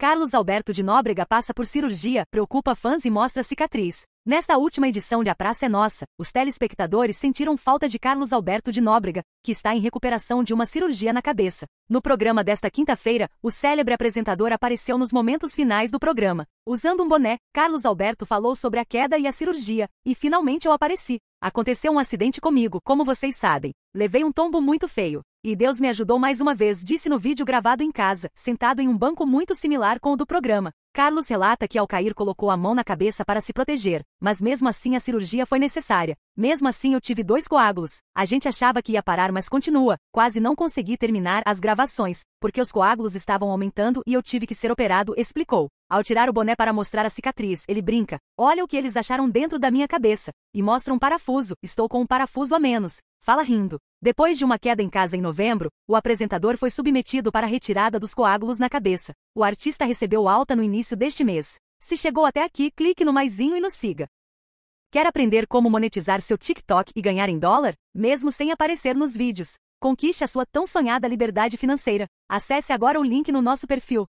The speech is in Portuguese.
Carlos Alberto de Nóbrega passa por cirurgia, preocupa fãs e mostra cicatriz. Nesta última edição de A Praça é Nossa, os telespectadores sentiram falta de Carlos Alberto de Nóbrega, que está em recuperação de uma cirurgia na cabeça. No programa desta quinta-feira, o célebre apresentador apareceu nos momentos finais do programa. Usando um boné, Carlos Alberto falou sobre a queda e a cirurgia, e finalmente eu apareci. Aconteceu um acidente comigo, como vocês sabem. Levei um tombo muito feio. E Deus me ajudou mais uma vez, disse no vídeo gravado em casa, sentado em um banco muito similar com o do programa. Carlos relata que ao cair colocou a mão na cabeça para se proteger, mas mesmo assim a cirurgia foi necessária. Mesmo assim eu tive dois coágulos. A gente achava que ia parar, mas continua. Quase não consegui terminar as gravações, porque os coágulos estavam aumentando e eu tive que ser operado, explicou. Ao tirar o boné para mostrar a cicatriz, ele brinca: Olha o que eles acharam dentro da minha cabeça. E mostra um parafuso. Estou com um parafuso a menos. Fala rindo. Depois de uma queda em casa em novembro, o apresentador foi submetido para a retirada dos coágulos na cabeça. O artista recebeu alta no início deste mês. Se chegou até aqui, clique no maisinho e nos siga. Quer aprender como monetizar seu TikTok e ganhar em dólar, mesmo sem aparecer nos vídeos? Conquiste a sua tão sonhada liberdade financeira. Acesse agora o link no nosso perfil.